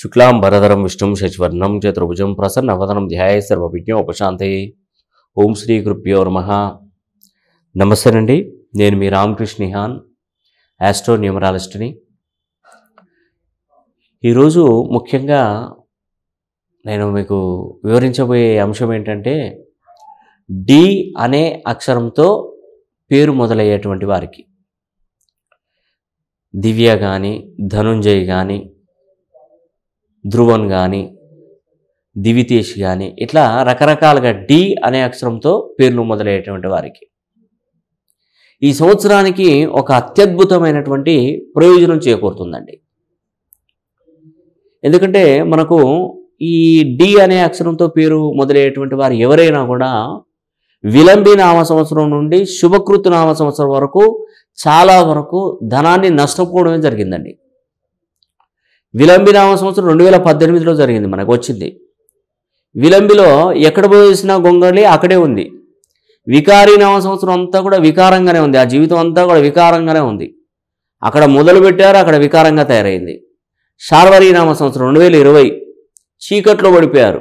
శుక్లాం భరధరం విష్ణుం శశివర్ణం చతుర్భుజం ప్రసన్న వదనం ధ్యాయ ఉపశాంతి ఓం శ్రీ కృప్యో నమ నమస్తేనండి నేను మీ రామకృష్ణిహాన్ యాస్ట్రో న్యూమరాలజిస్ట్ని ఈరోజు ముఖ్యంగా నేను మీకు వివరించబోయే అంశం ఏంటంటే డి అనే అక్షరంతో పేరు మొదలయ్యేటువంటి వారికి దివ్య కానీ ధనుంజయ్ కానీ ధ్రువన్ కానీ దివితేష్ కానీ ఇట్లా రకరకాలుగా డి అనే అక్షరంతో పేర్లు మొదలయ్యేటువంటి వారికి ఈ సంవత్సరానికి ఒక అత్యద్భుతమైనటువంటి ప్రయోజనం చేకూరుతుందండి ఎందుకంటే మనకు ఈ డి అనే అక్షరంతో పేరు మొదలయ్యేటువంటి వారు ఎవరైనా కూడా విలంబి నామ సంవత్సరం నుండి శుభకృతు నామ సంవత్సరం వరకు చాలా వరకు ధనాన్ని నష్టపోవడమే జరిగిందండి విలంబినామ సంవత్సరం రెండు వేల పద్దెనిమిదిలో జరిగింది మనకు వచ్చింది విలంబిలో ఎక్కడ పోయేసిన గొంగళి అక్కడే ఉంది వికారీ నామ సంవత్సరం అంతా కూడా వికారంగానే ఉంది ఆ జీవితం అంతా కూడా వికారంగానే ఉంది అక్కడ మొదలు పెట్టారు అక్కడ వికారంగా తయారైంది శార్వరీ నామ సంవత్సరం రెండు వేల ఇరవై చీకట్లో పడిపోయారు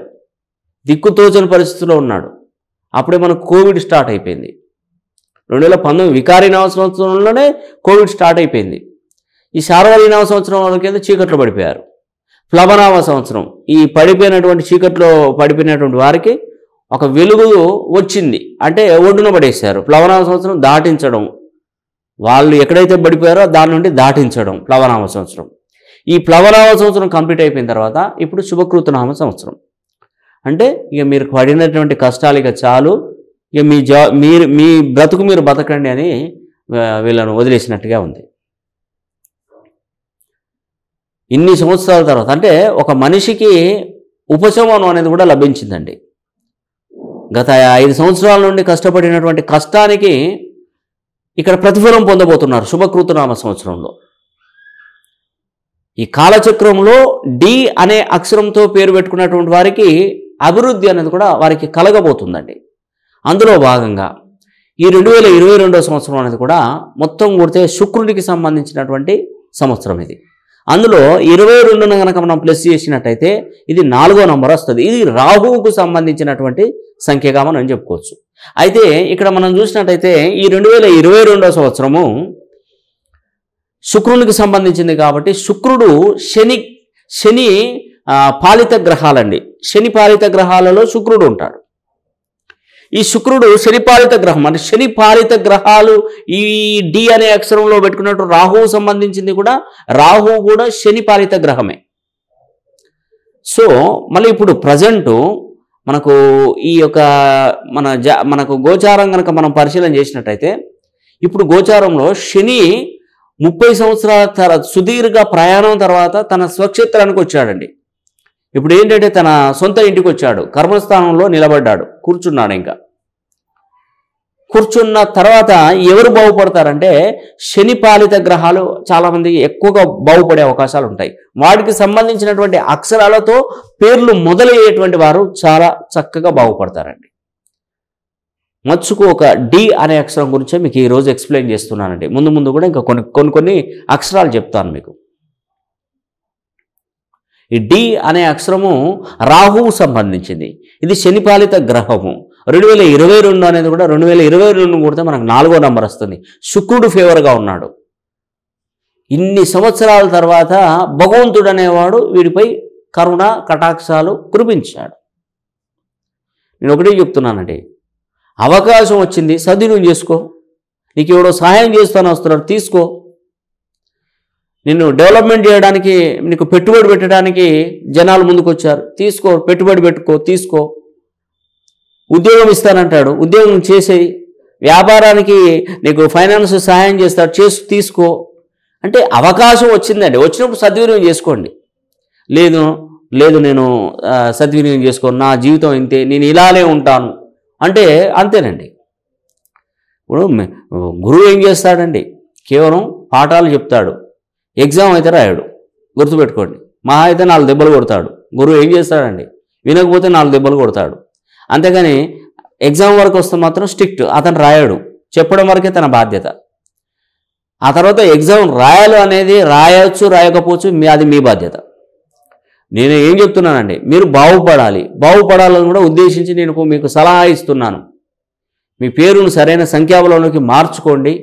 దిక్కుతోచని పరిస్థితిలో ఉన్నాడు అప్పుడే మనకు కోవిడ్ స్టార్ట్ అయిపోయింది రెండు వేల పంతొమ్మిది వికారీ నామ సంవత్సరంలోనే కోవిడ్ స్టార్ట్ అయిపోయింది ఈ శార్వరీనామ సంవత్సరం కింద చీకట్లో పడిపోయారు ప్లవనామ సంవత్సరం ఈ పడిపోయినటువంటి చీకట్లో పడిపోయినటువంటి వారికి ఒక వెలుగు వచ్చింది అంటే ఒడ్డున పడేశారు ప్లవనామ సంవత్సరం దాటించడం వాళ్ళు ఎక్కడైతే పడిపోయారో దాని నుండి దాటించడం ప్లవనామ సంవత్సరం ఈ ప్లవనామ సంవత్సరం కంప్లీట్ అయిపోయిన తర్వాత ఇప్పుడు శుభకృతనామ సంవత్సరం అంటే ఇక మీరు పడినటువంటి కష్టాలు ఇక చాలు ఇక మీ జా మీరు మీ బ్రతుకు మీరు బతకండి అని వీళ్ళను వదిలేసినట్టుగా ఉంది ఇన్ని సంవత్సరాల తర్వాత అంటే ఒక మనిషికి ఉపశమనం అనేది కూడా లభించిందండి గత ఐదు సంవత్సరాల నుండి కష్టపడినటువంటి కష్టానికి ఇక్కడ ప్రతిఫలం పొందబోతున్నారు శుభకృతనామ సంవత్సరంలో ఈ కాలచక్రంలో డి అనే అక్షరంతో పేరు పెట్టుకున్నటువంటి వారికి అభివృద్ధి అనేది కూడా వారికి కలగబోతుందండి అందులో భాగంగా ఈ రెండు వేల ఇరవై రెండో సంవత్సరం అనేది కూడా మొత్తం కొడితే శుక్రుడికి సంబంధించినటువంటి సంవత్సరం ఇది అందులో ఇరవై రెండును కనుక మనం ప్లస్ చేసినట్టయితే ఇది నాలుగో నంబర్ వస్తుంది ఇది రాహువుకు సంబంధించినటువంటి సంఖ్యగా మనం చెప్పుకోవచ్చు అయితే ఇక్కడ మనం చూసినట్టయితే ఈ రెండు వేల ఇరవై రెండో సంవత్సరము శుక్రునికి సంబంధించింది కాబట్టి శుక్రుడు శని శని పాలిత గ్రహాలండి శని పాలిత గ్రహాలలో శుక్రుడు ఉంటాడు ఈ శుక్రుడు శనిపాలిత గ్రహం అంటే శనిపాలిత గ్రహాలు ఈ డి అనే అక్షరంలో పెట్టుకున్నట్టు రాహువు సంబంధించింది కూడా రాహువు కూడా శనిపాలిత గ్రహమే సో మళ్ళీ ఇప్పుడు ప్రజెంట్ మనకు ఈ యొక్క మన మనకు గోచారం కనుక మనం పరిశీలన చేసినట్టయితే ఇప్పుడు గోచారంలో శని ముప్పై సంవత్సరాల తర్వాత సుదీర్ఘ ప్రయాణం తర్వాత తన స్వక్షేత్రానికి వచ్చాడండి ఇప్పుడు ఏంటంటే తన సొంత ఇంటికి వచ్చాడు కర్మస్థానంలో నిలబడ్డాడు కూర్చున్నాడు ఇంకా కూర్చున్న తర్వాత ఎవరు బాగుపడతారంటే శని పాలిత గ్రహాలు చాలామంది ఎక్కువగా బాగుపడే అవకాశాలు ఉంటాయి వాటికి సంబంధించినటువంటి అక్షరాలతో పేర్లు మొదలయ్యేటువంటి వారు చాలా చక్కగా బాగుపడతారండి మచ్చుకు ఒక డి అనే అక్షరం గురించి మీకు ఈరోజు ఎక్స్ప్లెయిన్ చేస్తున్నానండి ముందు ముందు కూడా ఇంకా కొన్ని కొన్ని కొన్ని అక్షరాలు చెప్తాను మీకు ఈ డి అనే అక్షరము రాహువు సంబంధించింది ఇది శనిపాలిత గ్రహము రెండు వేల ఇరవై రెండు అనేది కూడా రెండు వేల ఇరవై రెండు కూడితే మనకు నాలుగో నంబర్ వస్తుంది శుక్రుడు ఫేవర్గా ఉన్నాడు ఇన్ని సంవత్సరాల తర్వాత భగవంతుడు అనేవాడు వీడిపై కరుణ కటాక్షాలు కురిపించాడు నేను ఒకటే చెప్తున్నానండి అవకాశం వచ్చింది సద్వినియోగం చేసుకో నీకు ఎవడో సహాయం చేస్తాను వస్తున్నాడు తీసుకో నిన్ను డెవలప్మెంట్ చేయడానికి నీకు పెట్టుబడి పెట్టడానికి జనాలు ముందుకు వచ్చారు తీసుకో పెట్టుబడి పెట్టుకో తీసుకో ఉద్యోగం ఇస్తానంటాడు ఉద్యోగం చేసేయి వ్యాపారానికి నీకు ఫైనాన్స్ సహాయం చేస్తాడు చేసి తీసుకో అంటే అవకాశం వచ్చిందండి వచ్చినప్పుడు సద్వినియోగం చేసుకోండి లేదు లేదు నేను సద్వినియోగం చేసుకోను నా జీవితం ఇంతే నేను ఇలానే ఉంటాను అంటే అంతేనండి ఇప్పుడు గురువు ఏం చేస్తాడండి కేవలం పాఠాలు చెప్తాడు ఎగ్జామ్ అయితే రాయడు గుర్తుపెట్టుకోండి మహా అయితే నాలుగు దెబ్బలు కొడతాడు గురువు ఏం చేస్తాడండి వినకపోతే నాలుగు దెబ్బలు కొడతాడు అంతేగాని ఎగ్జామ్ వరకు వస్తే మాత్రం స్ట్రిక్ట్ అతను రాయడు చెప్పడం వరకే తన బాధ్యత ఆ తర్వాత ఎగ్జామ్ రాయాలి అనేది రాయవచ్చు రాయకపోవచ్చు మీ అది మీ బాధ్యత నేను ఏం చెప్తున్నానండి మీరు బాగుపడాలి బాగుపడాలని కూడా ఉద్దేశించి నేను మీకు సలహా ఇస్తున్నాను మీ పేరును సరైన సంఖ్యాబలంలోకి మార్చుకోండి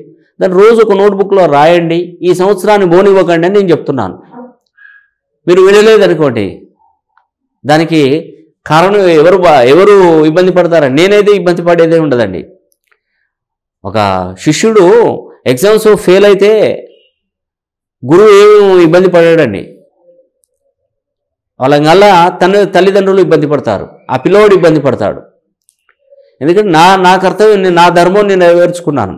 దాన్ని రోజు ఒక నోట్బుక్లో రాయండి ఈ సంవత్సరాన్ని బోనివ్వకండి అని నేను చెప్తున్నాను మీరు వినలేదనుకోండి దానికి కారణం ఎవరు ఎవరు ఇబ్బంది పడతారని నేనైతే ఇబ్బంది పడేదే ఉండదండి ఒక శిష్యుడు ఎగ్జామ్స్ ఫెయిల్ అయితే గురువు ఏమి ఇబ్బంది పడాడండి వాళ్ళకల్లా తన తల్లిదండ్రులు ఇబ్బంది పడతారు ఆ పిల్లవాడు ఇబ్బంది పడతాడు ఎందుకంటే నా నా కర్తవ్యం నా ధర్మం నేను నెరవేర్చుకున్నాను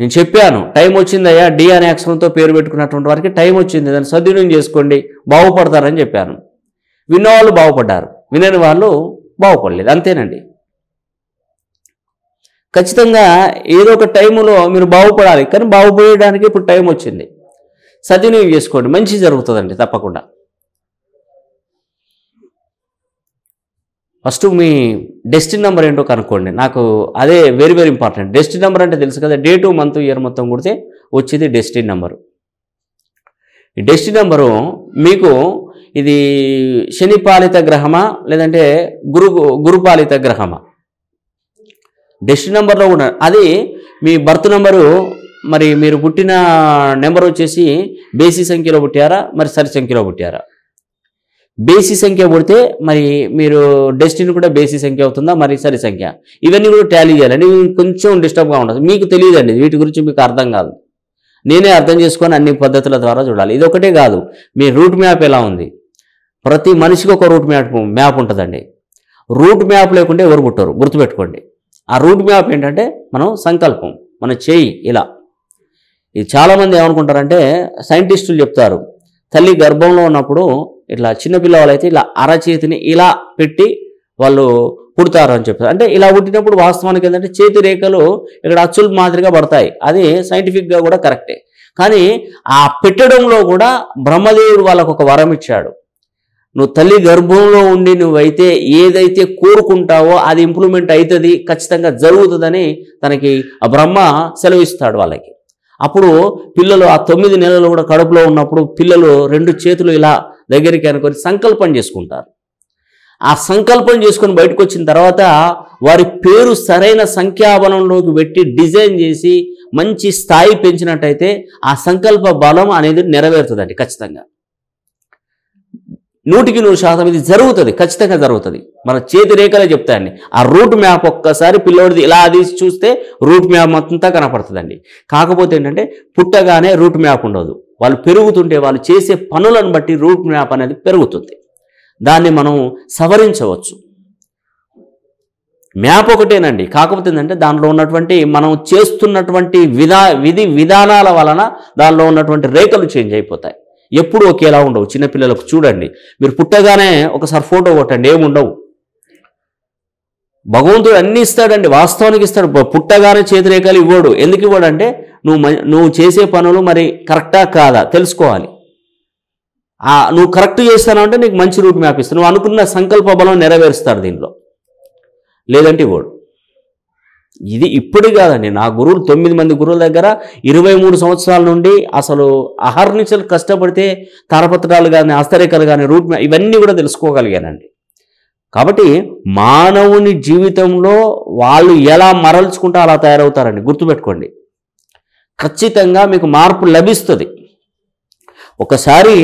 నేను చెప్పాను టైం వచ్చిందయ్యా డి అనే అక్షరంతో పేరు పెట్టుకున్నటువంటి వారికి టైం వచ్చింది దాన్ని సద్వినియోగం చేసుకోండి బాగుపడతారని చెప్పాను విన్నవాళ్ళు బాగుపడ్డారు వినని వాళ్ళు బాగుపడలేదు అంతేనండి ఖచ్చితంగా ఏదో ఒక టైంలో మీరు బాగుపడాలి కానీ బాగుపడడానికి ఇప్పుడు టైం వచ్చింది సద్వినియోగం చేసుకోండి మంచి జరుగుతుందండి తప్పకుండా ఫస్ట్ మీ డెస్టిన్ నెంబర్ ఏంటో కనుక్కోండి నాకు అదే very very important destiny number అంటే తెలుసు కదా డే టు మంత్ ఇయర్ మొత్తం కొడితే వచ్చేది డెస్టిన్ నెంబరు ఈ డెస్టిన్ నెంబరు మీకు ఇది శనిపాలిత గ్రహమా లేదంటే గురు గురుపాలిత గ్రహమా డెస్ట్ నెంబర్లో ఉన్న అది మీ బర్త్ నెంబరు మరి మీరు పుట్టిన నెంబర్ వచ్చేసి బేసి సంఖ్యలో పుట్టారా మరి సరి సంఖ్యలో పుట్టారా బేసి సంఖ్య పుడితే మరి మీరు డెస్టిన్ కూడా బేసి సంఖ్య అవుతుందా మరి సరి సంఖ్య ఇవన్నీ కూడా ట్యాలీ చేయాలండి కొంచెం డిస్టర్బ్గా ఉండదు మీకు తెలియదండి వీటి గురించి మీకు అర్థం కాదు నేనే అర్థం చేసుకొని అన్ని పద్ధతుల ద్వారా చూడాలి ఇది ఒకటే కాదు మీ రూట్ మ్యాప్ ఎలా ఉంది ప్రతి మనిషికి ఒక రూట్ మ్యాప్ మ్యాప్ ఉంటుందండి రూట్ మ్యాప్ లేకుండా ఎవరు పుట్టరు గుర్తుపెట్టుకోండి ఆ రూట్ మ్యాప్ ఏంటంటే మనం సంకల్పం మన చేయి ఇలా ఇది చాలామంది ఏమనుకుంటారంటే సైంటిస్టులు చెప్తారు తల్లి గర్భంలో ఉన్నప్పుడు ఇట్లా చిన్న పిల్లవాళ్ళైతే ఇలా అరచేతిని ఇలా పెట్టి వాళ్ళు పుడతారు అని చెప్తారు అంటే ఇలా పుట్టినప్పుడు వాస్తవానికి ఏంటంటే చేతి రేఖలు ఇక్కడ అచ్చుల మాదిరిగా పడతాయి అది సైంటిఫిక్గా కూడా కరెక్టే కానీ ఆ పెట్టడంలో కూడా బ్రహ్మదేవుడు వాళ్ళకు ఒక వరం ఇచ్చాడు నువ్వు తల్లి గర్భంలో ఉండి నువ్వైతే ఏదైతే కోరుకుంటావో అది ఇంప్లిమెంట్ అవుతుంది ఖచ్చితంగా జరుగుతుందని తనకి ఆ బ్రహ్మ సెలవిస్తాడు వాళ్ళకి అప్పుడు పిల్లలు ఆ తొమ్మిది నెలలు కూడా కడుపులో ఉన్నప్పుడు పిల్లలు రెండు చేతులు ఇలా దగ్గరికి అనుకొని సంకల్పం చేసుకుంటారు ఆ సంకల్పం చేసుకొని బయటకు వచ్చిన తర్వాత వారి పేరు సరైన సంఖ్యాబలంలోకి పెట్టి డిజైన్ చేసి మంచి స్థాయి పెంచినట్టయితే ఆ సంకల్ప బలం అనేది నెరవేరుతుందండి ఖచ్చితంగా నూటికి నూరు శాతం ఇది జరుగుతుంది ఖచ్చితంగా జరుగుతుంది మన చేతి రేఖలే చెప్తాయండి ఆ రూట్ మ్యాప్ ఒక్కసారి పిల్లోడిది ఇలా తీసి చూస్తే రూట్ మ్యాప్ అంతా కనపడుతుందండి కాకపోతే ఏంటంటే పుట్టగానే రూట్ మ్యాప్ ఉండదు వాళ్ళు పెరుగుతుంటే వాళ్ళు చేసే పనులను బట్టి రూట్ మ్యాప్ అనేది పెరుగుతుంది దాన్ని మనం సవరించవచ్చు మ్యాప్ ఒకటేనండి కాకపోతే ఏంటంటే దానిలో ఉన్నటువంటి మనం చేస్తున్నటువంటి విధా విధి విధానాల వలన దానిలో ఉన్నటువంటి రేఖలు చేంజ్ అయిపోతాయి ఎప్పుడు ఒకేలా ఉండవు చిన్నపిల్లలకు చూడండి మీరు పుట్టగానే ఒకసారి ఫోటో కొట్టండి ఏముండవు భగవంతుడు అన్ని ఇస్తాడండి వాస్తవానికి ఇస్తాడు పుట్టగానే చేతిరేఖలు ఇవ్వడు ఎందుకు ఇవ్వడు అంటే నువ్వు నువ్వు చేసే పనులు మరి కరెక్టా కాదా తెలుసుకోవాలి నువ్వు కరెక్ట్ చేస్తానంటే నీకు మంచి రూట్ మ్యాప్ ఇస్తాను నువ్వు అనుకున్న సంకల్ప బలం నెరవేరుస్తాడు దీనిలో లేదంటే ఇవ్వడు ఇది ఇప్పుడు కాదండి నా గురువులు తొమ్మిది మంది గురువుల దగ్గర ఇరవై మూడు సంవత్సరాల నుండి అసలు అహర్నిచలు కష్టపడితే తారపత్రాలు కానీ ఆశ్చర్యకలు కానీ రూట్ ఇవన్నీ కూడా తెలుసుకోగలిగానండి కాబట్టి మానవుని జీవితంలో వాళ్ళు ఎలా మరల్చుకుంటే అలా తయారవుతారండి గుర్తుపెట్టుకోండి ఖచ్చితంగా మీకు మార్పు లభిస్తుంది ఒకసారి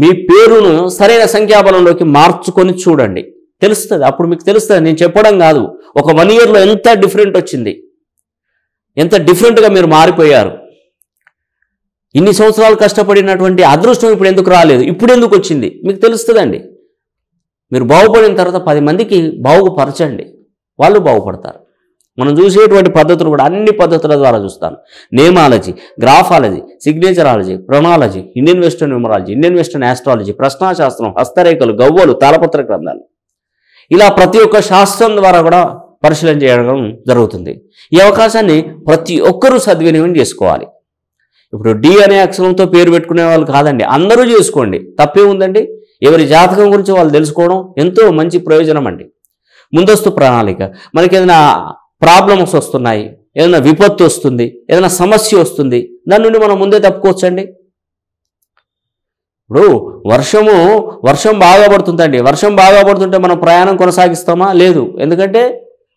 మీ పేరును సరైన సంఖ్యాబలంలోకి మార్చుకొని చూడండి తెలుస్తుంది అప్పుడు మీకు తెలుస్తుంది నేను చెప్పడం కాదు ఒక వన్ ఇయర్లో ఎంత డిఫరెంట్ వచ్చింది ఎంత డిఫరెంట్గా మీరు మారిపోయారు ఇన్ని సంవత్సరాలు కష్టపడినటువంటి అదృష్టం ఇప్పుడు ఎందుకు రాలేదు ఇప్పుడు ఎందుకు వచ్చింది మీకు తెలుస్తుందండి మీరు బాగుపడిన తర్వాత పది మందికి బాగుపరచండి వాళ్ళు బాగుపడతారు మనం చూసేటువంటి పద్ధతులు కూడా అన్ని పద్ధతుల ద్వారా చూస్తాను నేమాలజీ గ్రాఫాలజీ సిగ్నేచరాలజీ ప్రొనాలజీ Indian western numerology Indian western astrology ప్రశ్నాశాస్త్రం హస్తరేఖలు గవ్వలు తాళపత్ర గ్రంథాలు ఇలా ప్రతి ఒక్క శాస్త్రం ద్వారా కూడా పరిశీలన చేయడం జరుగుతుంది ఈ అవకాశాన్ని ప్రతి ఒక్కరూ సద్వినియోగం చేసుకోవాలి ఇప్పుడు డి అనే అక్షరంతో పేరు పెట్టుకునే వాళ్ళు కాదండి అందరూ చేసుకోండి తప్పే ఉందండి ఎవరి జాతకం గురించి వాళ్ళు తెలుసుకోవడం ఎంతో మంచి ప్రయోజనం అండి ముందస్తు ప్రణాళిక మనకి ఏదైనా ప్రాబ్లమ్స్ వస్తున్నాయి ఏదైనా విపత్తు వస్తుంది ఏదైనా సమస్య వస్తుంది దాని నుండి మనం ముందే తప్పుకోవచ్చండి ఇప్పుడు వర్షము వర్షం బాగా పడుతుందండి వర్షం బాగా పడుతుంటే మనం ప్రయాణం కొనసాగిస్తామా లేదు ఎందుకంటే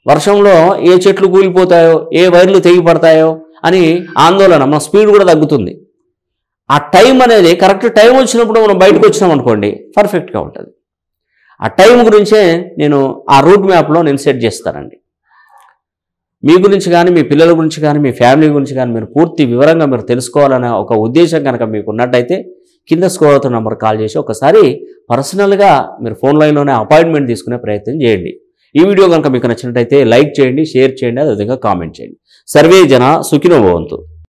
వర్షంలో ఏ చెట్లు కూలిపోతాయో ఏ వైర్లు తెగి పడతాయో అని ఆందోళన మన స్పీడ్ కూడా తగ్గుతుంది ఆ టైం అనేది కరెక్ట్ టైం వచ్చినప్పుడు మనం బయటకు వచ్చినాం అనుకోండి పర్ఫెక్ట్గా ఉంటుంది ఆ టైం గురించే నేను ఆ రూట్ మ్యాప్లో నేను సెట్ చేస్తానండి మీ గురించి కానీ మీ పిల్లల గురించి కానీ మీ ఫ్యామిలీ గురించి కానీ మీరు పూర్తి వివరంగా మీరు తెలుసుకోవాలనే ఒక ఉద్దేశం కనుక మీకు ఉన్నట్టయితే కింద స్కోర్ అవుతున్న నెంబర్ కాల్ చేసి ఒకసారి పర్సనల్గా మీరు ఫోన్ లైన్లోనే అపాయింట్మెంట్ తీసుకునే ప్రయత్నం చేయండి ఈ వీడియో కనుక మీకు నచ్చినట్టయితే లైక్ చేయండి షేర్ చేయండి అదేవిధంగా కామెంట్ చేయండి సర్వే జన సుఖినోభవంతు